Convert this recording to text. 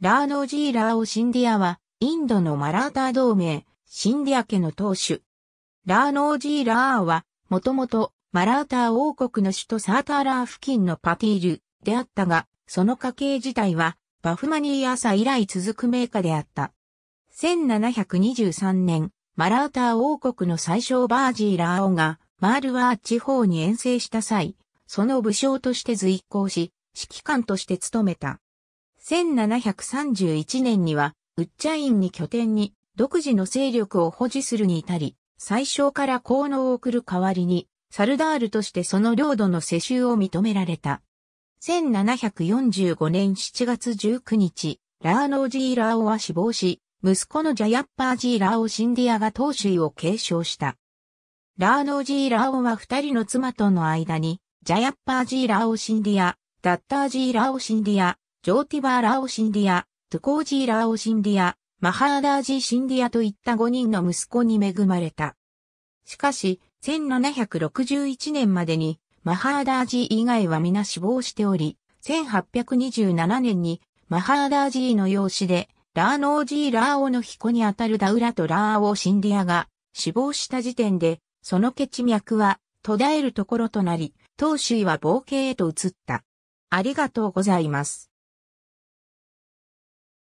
ラーノージー・ラーオ・シンディアは、インドのマラーター同盟、シンディア家の当主。ラーノージー・ラーオは、もともと、マラーター王国の首都サーターラー付近のパティールであったが、その家系自体は、バフマニー朝以来続く名家であった。1723年、マラーター王国の最小バージー・ラーオが、マールワー地方に遠征した際、その武将として随行し、指揮官として務めた。1731年には、ウッチャインに拠点に独自の勢力を保持するに至り、最初から効能を送る代わりに、サルダールとしてその領土の世襲を認められた。1745年7月19日、ラーノージーラーオは死亡し、息子のジャヤッパージーラーオシンディアが当主位を継承した。ラーノージーラーオは二人の妻との間に、ジャヤッパージーラーオシンディア、ダッタージーラーオシンディア、ジョーティバー・ラオ・シンディア、トゥコージー・ラオ・シンディア、マハーダージー・シンディアといった5人の息子に恵まれた。しかし、1761年までに、マハーダージー以外は皆死亡しており、1827年に、マハーダージーの養子で、ラーノージー・ラーオの彦にあたるダウラとラーオ・シンディアが死亡した時点で、その血脈は途絶えるところとなり、当主は冒険へと移った。ありがとうございます。